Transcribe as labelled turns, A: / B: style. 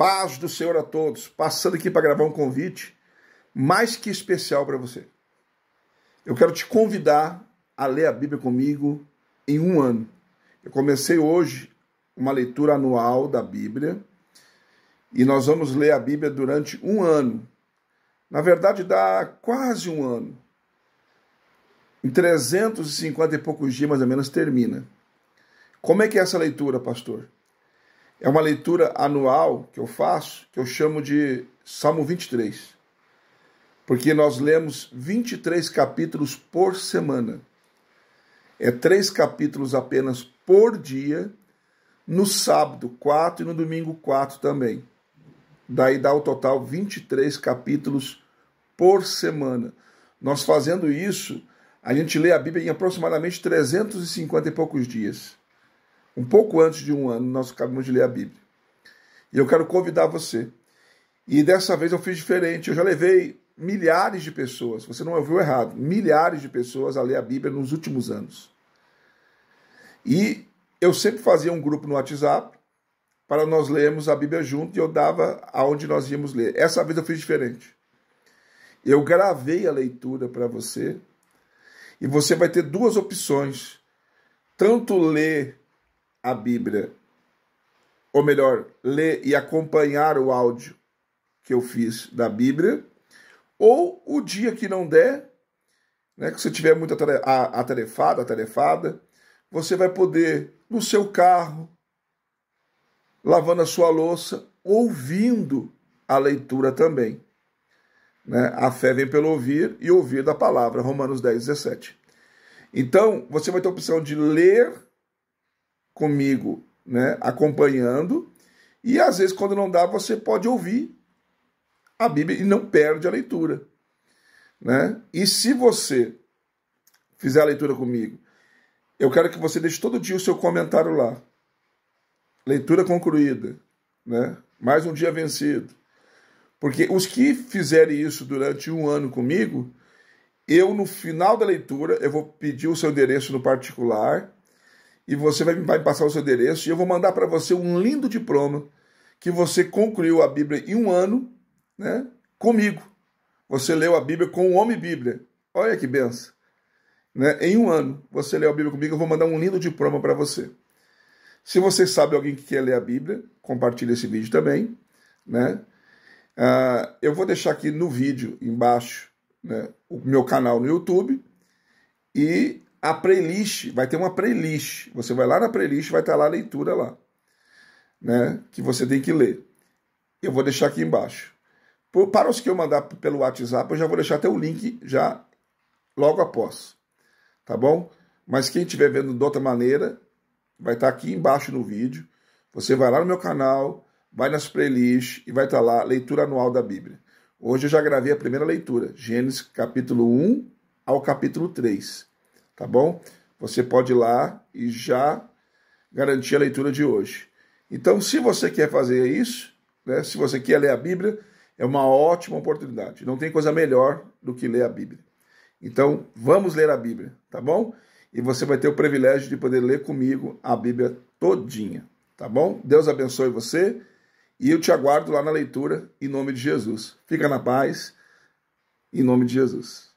A: Paz do Senhor a todos. Passando aqui para gravar um convite mais que especial para você. Eu quero te convidar a ler a Bíblia comigo em um ano. Eu comecei hoje uma leitura anual da Bíblia e nós vamos ler a Bíblia durante um ano. Na verdade, dá quase um ano. Em 350 e poucos dias, mais ou menos, termina. Como é que é essa leitura, pastor? É uma leitura anual que eu faço, que eu chamo de Salmo 23. Porque nós lemos 23 capítulos por semana. É três capítulos apenas por dia, no sábado quatro e no domingo quatro também. Daí dá o total 23 capítulos por semana. Nós fazendo isso, a gente lê a Bíblia em aproximadamente 350 e poucos dias um pouco antes de um ano, nós acabamos de ler a Bíblia. E eu quero convidar você. E dessa vez eu fiz diferente. Eu já levei milhares de pessoas, você não ouviu errado, milhares de pessoas a ler a Bíblia nos últimos anos. E eu sempre fazia um grupo no WhatsApp para nós lermos a Bíblia junto e eu dava aonde nós íamos ler. Essa vez eu fiz diferente. Eu gravei a leitura para você e você vai ter duas opções: tanto ler a Bíblia. Ou melhor, ler e acompanhar o áudio que eu fiz da Bíblia. Ou o dia que não der, né, que você tiver muito atarefado, atarefada, você vai poder, no seu carro, lavando a sua louça, ouvindo a leitura também. Né? A fé vem pelo ouvir e ouvir da palavra, Romanos 10, 17. Então, você vai ter a opção de ler comigo, né, acompanhando. E às vezes, quando não dá, você pode ouvir a Bíblia e não perde a leitura. Né? E se você fizer a leitura comigo, eu quero que você deixe todo dia o seu comentário lá. Leitura concluída. Né? Mais um dia vencido. Porque os que fizerem isso durante um ano comigo, eu no final da leitura, eu vou pedir o seu endereço no particular e você vai, me passar o seu endereço e eu vou mandar para você um lindo diploma que você concluiu a Bíblia em um ano, né? Comigo. Você leu a Bíblia com o Homem Bíblia. Olha que benção. Né? Em um ano, você leu a Bíblia comigo, eu vou mandar um lindo diploma para você. Se você sabe alguém que quer ler a Bíblia, compartilhe esse vídeo também. Né? Ah, eu vou deixar aqui no vídeo, embaixo, né, o meu canal no YouTube e a playlist, vai ter uma playlist. Você vai lá na playlist, vai estar lá a leitura lá, né? Que você tem que ler. Eu vou deixar aqui embaixo. Por, para os que eu mandar pelo WhatsApp, eu já vou deixar até o link já logo após, tá bom? Mas quem estiver vendo de outra maneira, vai estar aqui embaixo no vídeo. Você vai lá no meu canal, vai nas playlists e vai estar lá leitura anual da Bíblia. Hoje eu já gravei a primeira leitura, Gênesis capítulo 1 ao capítulo 3 tá bom? Você pode ir lá e já garantir a leitura de hoje. Então, se você quer fazer isso, né, se você quer ler a Bíblia, é uma ótima oportunidade. Não tem coisa melhor do que ler a Bíblia. Então, vamos ler a Bíblia, tá bom? E você vai ter o privilégio de poder ler comigo a Bíblia todinha, tá bom? Deus abençoe você e eu te aguardo lá na leitura em nome de Jesus. Fica na paz, em nome de Jesus.